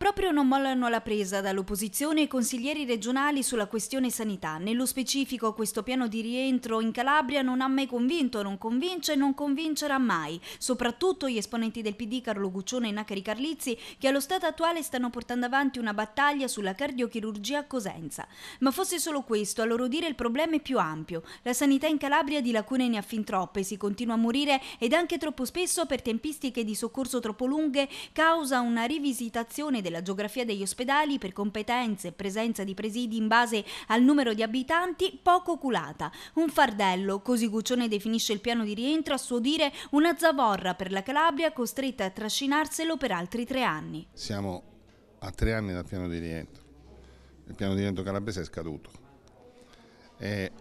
Proprio non mollano la presa dall'opposizione i consiglieri regionali sulla questione sanità. Nello specifico questo piano di rientro in Calabria non ha mai convinto, non convince e non convincerà mai. Soprattutto gli esponenti del PD Carlo Guccione e Nacari Carlizzi che allo stato attuale stanno portando avanti una battaglia sulla cardiochirurgia a Cosenza. Ma fosse solo questo, a loro dire il problema è più ampio. La sanità in Calabria di lacune ne ha fin troppe, si continua a morire ed anche troppo spesso per tempistiche di soccorso troppo lunghe causa una rivisitazione del della geografia degli ospedali per competenze e presenza di presidi in base al numero di abitanti poco oculata. Un fardello, così Guccione definisce il piano di rientro, a suo dire una zavorra per la Calabria costretta a trascinarselo per altri tre anni. Siamo a tre anni dal piano di rientro. Il piano di rientro calabrese è scaduto. E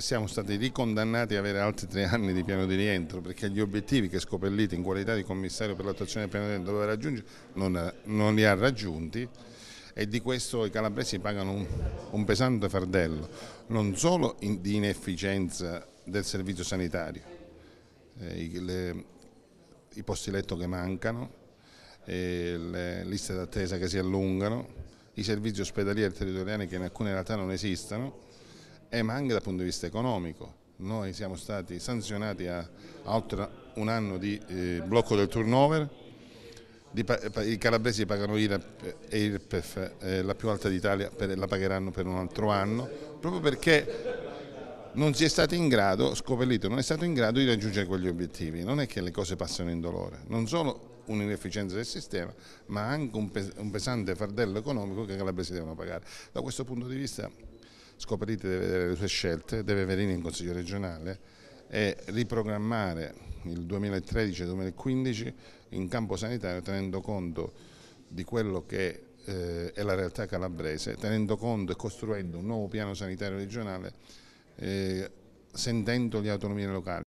siamo stati ricondannati ad avere altri tre anni di piano di rientro perché gli obiettivi che Scopelliti in qualità di commissario per l'attuazione del piano di rientro doveva raggiungere non, non, li ha raggiunti e di questo i calabresi pagano un, un pesante fardello, non solo in, di inefficienza del servizio sanitario, eh, i, le, i, posti letto che mancano, eh, le liste d'attesa che si allungano, i servizi ospedalieri territoriali che in alcune realtà non esistono, eh, ma anche dal punto di vista economico. Noi siamo stati sanzionati a, a oltre un anno di eh, blocco del turnover, di, i calabresi pagano IRAP e IRPEF, eh, la più alta d'Italia, la pagheranno per un altro anno, proprio perché non si è stato in grado, Scopellito non è stato in grado di raggiungere quegli obiettivi, non è che le cose passano in dolore, non solo un'inefficienza del sistema, ma anche un, pesante fardello economico che i calabresi devono pagare. Da questo punto di vista Scoperiti deve vedere le sue scelte, deve venire in Consiglio regionale e riprogrammare il 2013-2015 in campo sanitario tenendo conto di quello che eh, è la realtà calabrese, tenendo conto e costruendo un nuovo piano sanitario regionale eh, sentendo le autonomie locali.